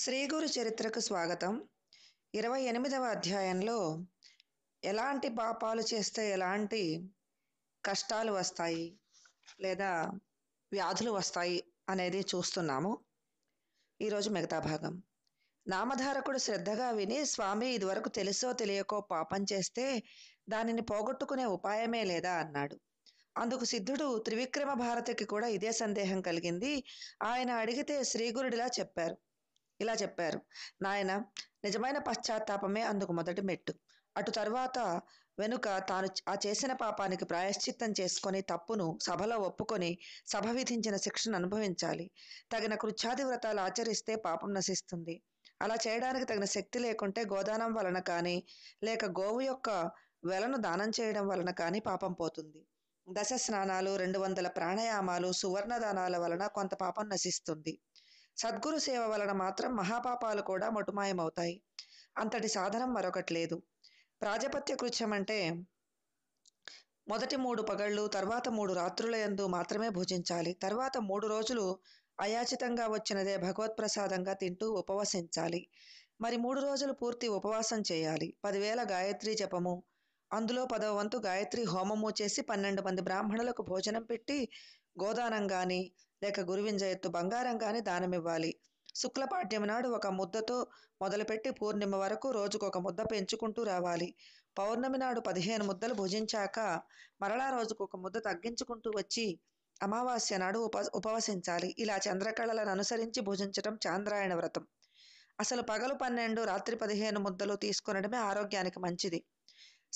శ్రీగురు చరిత్రకు స్వాగతం ఇరవై ఎనిమిదవ అధ్యాయంలో ఎలాంటి పాపాలు చేస్తే ఎలాంటి కష్టాలు వస్తాయి లేదా వ్యాధులు వస్తాయి అనేది చూస్తున్నాము ఈరోజు మిగతా భాగం నామధారకుడు శ్రద్ధగా విని స్వామి ఇదివరకు తెలుసో తెలియకో పాపం చేస్తే దానిని పోగొట్టుకునే ఉపాయమే లేదా అన్నాడు అందుకు సిద్ధుడు త్రివిక్రమ భారతికి కూడా ఇదే సందేహం కలిగింది ఆయన అడిగితే శ్రీగురుడిలా చెప్పారు ఇలా చెప్పారు నాయన నిజమైన పశ్చాత్తాపమే అందుకు మొదటి మెట్టు అటు తరువాత వెనుక తాను ఆ చేసిన పాపానికి ప్రాయశ్చిత్తం చేసుకొని తప్పును సభలో ఒప్పుకొని సభ విధించిన శిక్షను అనుభవించాలి తగిన కృత్యాది వ్రతాలు ఆచరిస్తే పాపం నశిస్తుంది అలా చేయడానికి తగిన శక్తి లేకుంటే గోదానం వలన కానీ లేక గోవు యొక్క వెలను దానం చేయడం వలన కానీ పాపం పోతుంది దశ స్నానాలు రెండు వందల ప్రాణాయామాలు సువర్ణ దానాల వలన కొంత పాపం నశిస్తుంది సద్గురు సేవ వలన మాత్రం మహాపాపాలు కూడా మటుమాయమవుతాయి అంతటి సాధనం మరొకటి లేదు ప్రాజపత్య కృత్యం అంటే మొదటి మూడు పగళ్ళు తర్వాత మూడు రాత్రుల యందు మాత్రమే భుజించాలి తర్వాత మూడు రోజులు అయాచితంగా వచ్చినదే భగవత్ప్రసాదంగా తింటూ ఉపవసించాలి మరి మూడు రోజులు పూర్తి ఉపవాసం చేయాలి పదివేల గాయత్రి జపము అందులో పదవ వంతు గాయత్రి హోమము చేసి పన్నెండు మంది బ్రాహ్మణులకు భోజనం పెట్టి గోదానం కానీ లేక గురువింజ ఎత్తు బంగారంగానే దానమివ్వాలి శుక్లపాఠ్యం నాడు ఒక ముద్దతో మొదలుపెట్టి పూర్ణిమ వరకు రోజుకు ఒక ముద్ద పెంచుకుంటూ రావాలి పౌర్ణమి నాడు పదిహేను ముద్దలు భుజించాక మరలా రోజుకు ఒక ముద్ద తగ్గించుకుంటూ వచ్చి అమావాస్య నాడు ఉప ఉపవసించాలి ఇలా చంద్రకళలను అనుసరించి భుజించడం చాంద్రాయణ వ్రతం అసలు పగలు పన్నెండు రాత్రి పదిహేను ముద్దలు తీసుకొనడమే ఆరోగ్యానికి మంచిది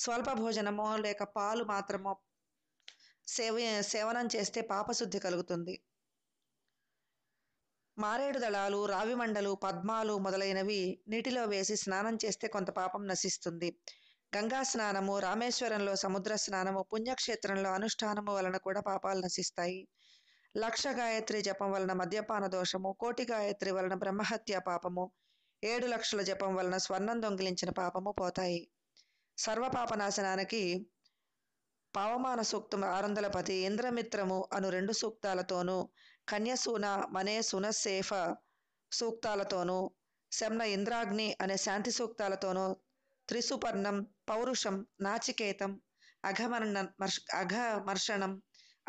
స్వల్ప భోజనమో లేక పాలు మాత్రమో సేవ సేవనం చేస్తే పాపశుద్ధి కలుగుతుంది మారేడు దళాలు రావి మండలు పద్మాలు మొదలైనవి నీటిలో వేసి స్నానం చేస్తే కొంత పాపం నశిస్తుంది గంగా స్నానము రామేశ్వరంలో సముద్ర స్నానము పుణ్యక్షేత్రంలో అనుష్ఠానము వలన కూడా పాపాలు నశిస్తాయి లక్ష గాయత్రి జపం వలన మద్యపాన దోషము కోటి గాయత్రి వలన బ్రహ్మహత్య పాపము ఏడు లక్షల జపం వలన స్వర్ణం దొంగిలించిన పాపము పోతాయి సర్వపాపనాశనానికి పావమాన సూక్తం ఆరు వందల పది ఇంద్రమిత్రము అను రెండు సూక్తాలతోనూ కన్యసూన మనే సునసేఫ సూక్తాలతోనూ శమ్న ఇంద్రాగ్ని అనే శాంతి సూక్తాలతోనూ త్రిసుపర్ణం పౌరుషం నాచికేతం అఘమరణ అఘమర్షణం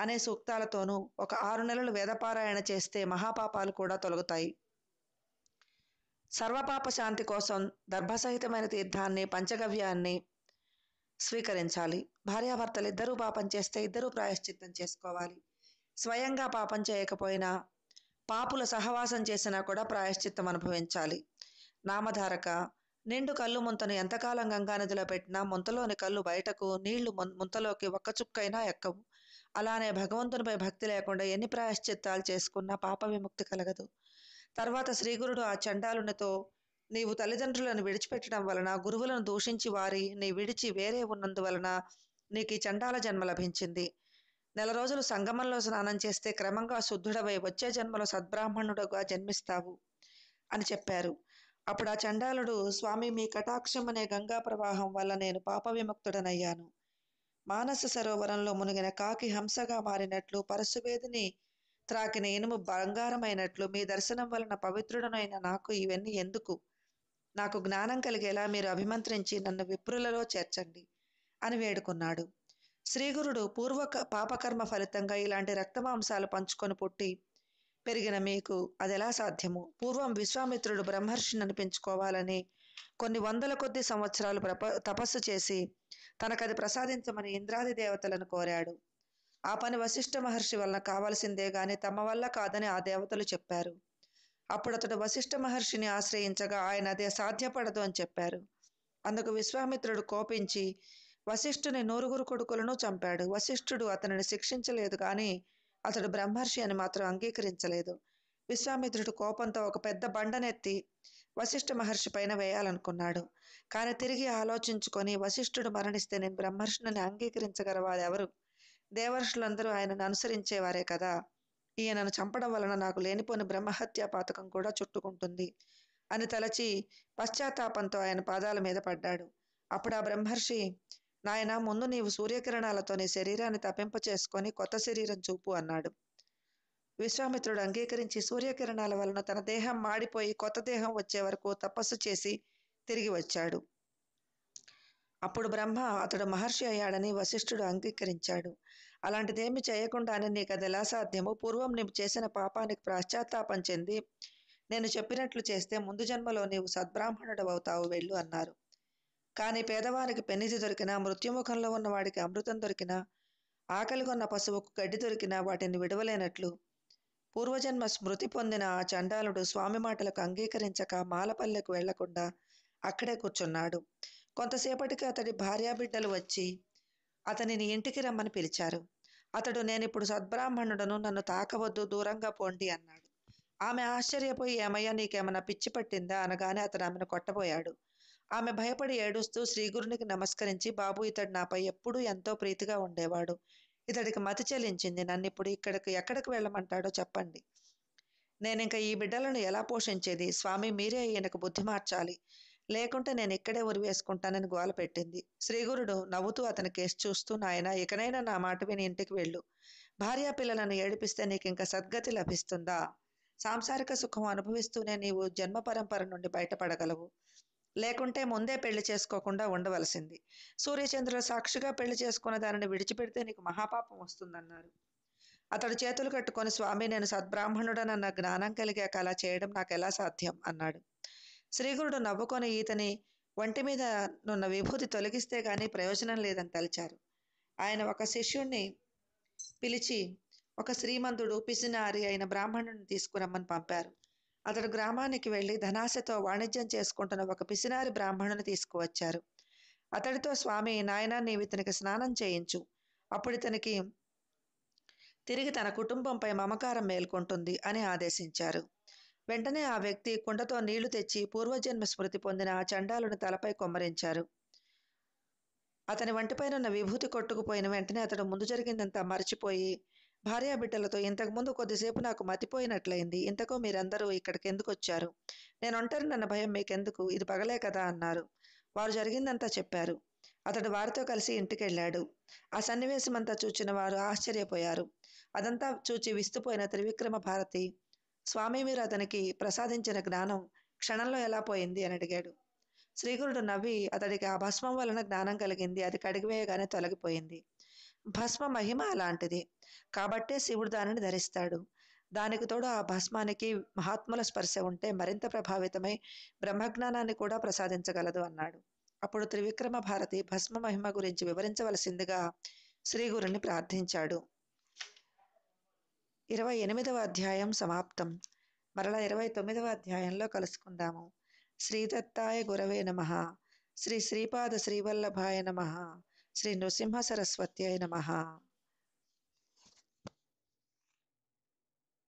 అనే సూక్తాలతోనూ ఒక ఆరు నెలలు వేదపారాయణ చేస్తే మహాపాపాలు కూడా తొలగుతాయి సర్వపాప శాంతి కోసం దర్భసహితమైన తీర్థాన్ని పంచగవ్యాన్ని స్వీకరించాలి భార్యాభర్తలు ఇద్దరూ పాపం చేస్తే ఇద్దరూ ప్రాయశ్చిత్తం చేసుకోవాలి స్వయంగా పాపం చేయకపోయినా పాపుల సహవాసం చేసినా కూడా ప్రాయశ్చిత్తం అనుభవించాలి నామధారక నిండు కళ్ళు ముంతను ఎంతకాలం గంగానదిలో పెట్టినా ముంతలోని కళ్ళు బయటకు నీళ్లు ముంతలోకి ఒక్క చుక్కైనా ఎక్కవు అలానే భగవంతునిపై భక్తి లేకుండా ఎన్ని ప్రాయశ్చిత్తాలు చేసుకున్నా పాప విముక్తి కలగదు తర్వాత శ్రీగురుడు ఆ చండాలునితో నీవు తల్లిదండ్రులను విడిచిపెట్టడం వలన గురువులను దూషించి వారి నీ విడిచి వేరే ఉన్నందువలన నీకు ఈ చండాల జన్మ లభించింది నెల రోజులు సంగమంలో స్నానం చేస్తే క్రమంగా శుద్ధుడవై వచ్చే జన్మలో సద్బ్రాహ్మణుడుగా జన్మిస్తావు అని చెప్పారు అప్పుడు ఆ చండాలుడు స్వామి మీ కటాక్షం అనే గంగా ప్రవాహం వల్ల నేను పాప విముక్తుడనయ్యాను మానస సరోవరంలో మునిగిన కాకి హంసగా మారినట్లు పరశువేదిని త్రాకిన ఇనుము బంగారమైనట్లు మీ దర్శనం వలన పవిత్రుడనైన నాకు ఇవన్నీ ఎందుకు నాకు జ్ఞానం కలిగేలా మీరు అభిమంత్రించి నన్ను విప్రులలో చేర్చండి అని వేడుకున్నాడు శ్రీగురుడు పూర్వ పాపకర్మ ఫలితంగా ఇలాంటి రక్తమాంసాలు పంచుకొని పుట్టి పెరిగిన మీకు అది ఎలా సాధ్యము పూర్వం విశ్వామిత్రుడు బ్రహ్మర్షిని అనిపించుకోవాలని కొన్ని వందల కొద్ది సంవత్సరాలు ప్రప తపస్సు చేసి తనకది ప్రసాదించమని ఇంద్రాది దేవతలను కోరాడు ఆ పని వశిష్ఠ మహర్షి వలన కావాల్సిందే గాని తమ వల్ల కాదని ఆ దేవతలు చెప్పారు అప్పుడు అతడు వశిష్ఠ మహర్షిని ఆశ్రయించగా ఆయన అదే సాధ్యపడదు అని చెప్పారు అందుకు విశ్వామిత్రుడు కోపించి వశిష్ఠుని నూరుగురు కొడుకులను చంపాడు వశిష్ఠుడు అతనిని శిక్షించలేదు కానీ అతడు బ్రహ్మర్షి అని మాత్రం అంగీకరించలేదు విశ్వామిత్రుడు కోపంతో ఒక పెద్ద బండనెత్తి వశిష్ఠ మహర్షి పైన వేయాలనుకున్నాడు కానీ తిరిగి ఆలోచించుకొని వశిష్ఠుడు మరణిస్తే నేను బ్రహ్మర్షుని అంగీకరించగల వారెవరు దేవర్షులందరూ ఆయనను అనుసరించేవారే కదా ఈయనను చంపడం వలన నాకు లేనిపోని బ్రహ్మహత్యా పాతకం కూడా చుట్టుకుంటుంది అని తలచి పశ్చాత్తాపంతో ఆయన పాదాల మీద పడ్డాడు అప్పుడు ఆ బ్రహ్మర్షి నాయన ముందు నీవు సూర్యకిరణాలతో నీ శరీరాన్ని తప్పింప చేసుకొని కొత్త శరీరం చూపు అన్నాడు విశ్వామిత్రుడు అంగీకరించి సూర్యకిరణాల వలన తన దేహం మాడిపోయి కొత్త దేహం వచ్చే వరకు తపస్సు చేసి తిరిగి వచ్చాడు అప్పుడు బ్రహ్మ అతడు మహర్షి అయ్యాడని వశిష్ఠుడు అంగీకరించాడు అలాంటిదేమి చేయకుండానే నీకు అది ఎలా పూర్వం నీవు చేసిన పాపానికి ప్రాశ్చాత్తాపం చెంది నేను చెప్పినట్లు చేస్తే ముందు జన్మలో నీవు సద్బ్రాహ్మణుడు అవుతావు వెళ్ళు అన్నారు కానీ పేదవారికి పెన్నిధి దొరికినా మృత్యుముఖంలో ఉన్నవాడికి అమృతం దొరికినా కొన్న పశువుకు గడ్డి దొరికినా వాటిని విడవలేనట్లు పూర్వజన్మ స్మృతి పొందిన ఆ చండాలుడు స్వామి మాటలకు అంగీకరించక మాలపల్లెకు వెళ్లకుండా అక్కడే కూర్చున్నాడు కొంతసేపటికి అతడి భార్యాబిడ్డలు వచ్చి అతనిని ఇంటికి రమ్మని పిలిచారు అతడు నేనిప్పుడు సద్బ్రాహ్మణుడను నన్ను తాకవద్దు దూరంగా పోండి అన్నాడు ఆమె ఆశ్చర్యపోయి ఏమయ్యా నీకేమైనా పిచ్చి పట్టిందా అనగానే అతను ఆమెను కొట్టబోయాడు ఆమె భయపడి ఏడుస్తూ శ్రీగురునికి నమస్కరించి బాబు ఇతడు నాపై ఎప్పుడూ ఎంతో ప్రీతిగా ఉండేవాడు ఇతడికి మతి చెలించింది నన్ను ఇప్పుడు ఇక్కడికి ఎక్కడికి వెళ్ళమంటాడో చెప్పండి నేను ఇంకా ఈ బిడ్డలను ఎలా పోషించేది స్వామి మీరే ఈయనకు బుద్ధి మార్చాలి లేకుంటే నేను ఇక్కడే ఉరివేసుకుంటానని గోల పెట్టింది శ్రీగురుడు నవ్వుతూ అతని కేసు చూస్తూ నాయన ఇకనైనా నా మాట విని ఇంటికి వెళ్ళు భార్యా పిల్లలను ఏడిపిస్తే నీకు ఇంకా సద్గతి లభిస్తుందా సాంసారిక సుఖం అనుభవిస్తూనే నీవు జన్మ పరంపర నుండి బయటపడగలవు లేకుంటే ముందే పెళ్లి చేసుకోకుండా ఉండవలసింది సూర్యచంద్రుల సాక్షిగా పెళ్లి చేసుకున్న దానిని విడిచిపెడితే నీకు మహాపాపం వస్తుందన్నారు అతడు చేతులు కట్టుకొని స్వామి నేను సద్బ్రాహ్మణుడనన్న జ్ఞానం కలిగాక అలా చేయడం నాకు ఎలా సాధ్యం అన్నాడు శ్రీగురుడు నవ్వుకొని ఈతని ఒంటి మీద నున్న విభూతి తొలగిస్తే కానీ ప్రయోజనం లేదని తలిచారు ఆయన ఒక శిష్యుణ్ణి పిలిచి ఒక శ్రీమంతుడు పిసినారి అయిన బ్రాహ్మణుడిని తీసుకురమ్మని పంపారు అతడు గ్రామానికి వెళ్ళి ధనాశతో వాణిజ్యం చేసుకుంటున్న ఒక పిసినారి బ్రాహ్మణుని తీసుకువచ్చారు అతడితో స్వామి నాయన నీవి ఇతనికి స్నానం చేయించు అప్పుడు ఇతనికి తిరిగి తన కుటుంబంపై మమకారం మేల్కొంటుంది అని ఆదేశించారు వెంటనే ఆ వ్యక్తి కుండతో నీళ్లు తెచ్చి పూర్వజన్మ స్మృతి పొందిన ఆ చండాలను తలపై కొమ్మరించారు అతని వంటిపైనున్న విభూతి కొట్టుకుపోయిన వెంటనే అతడు ముందు జరిగిందంతా మర్చిపోయి భార్యాబిడ్డలతో ఇంతకుముందు కొద్దిసేపు నాకు మతిపోయినట్లయింది ఇంతకో మీరందరూ ఇక్కడికి ఎందుకు వచ్చారు నేను ఒంటరినన్న భయం మీకెందుకు ఇది పగలే కదా అన్నారు వారు జరిగిందంతా చెప్పారు అతడు వారితో కలిసి ఇంటికెళ్ళాడు ఆ సన్నివేశమంతా చూచిన వారు ఆశ్చర్యపోయారు అదంతా చూచి విస్తుపోయిన త్రివిక్రమ భారతి స్వామి మీరు అతనికి ప్రసాదించిన జ్ఞానం క్షణంలో ఎలా పోయింది అని అడిగాడు శ్రీగురుడు నవ్వి అతడికి ఆ భస్మం వలన జ్ఞానం కలిగింది అది కడిగివేయగానే తొలగిపోయింది భస్మ మహిమ అలాంటిది కాబట్టే శివుడు దానిని ధరిస్తాడు దానికి తోడు ఆ భస్మానికి మహాత్ముల స్పర్శ ఉంటే మరింత ప్రభావితమై బ్రహ్మజ్ఞానాన్ని కూడా ప్రసాదించగలదు అన్నాడు అప్పుడు త్రివిక్రమ భారతి భస్మ మహిమ గురించి వివరించవలసిందిగా శ్రీ గురుని ప్రార్థించాడు ఇరవై ఎనిమిదవ అధ్యాయం సమాప్తం మరలా ఇరవై తొమ్మిదవ అధ్యాయంలో కలుసుకుందాము శ్రీదత్తాయ గురవే నమ శ్రీ శ్రీపాద శ్రీవల్లభాయ నమ శ్రీ నృసింహ సరస్వత్యై నమ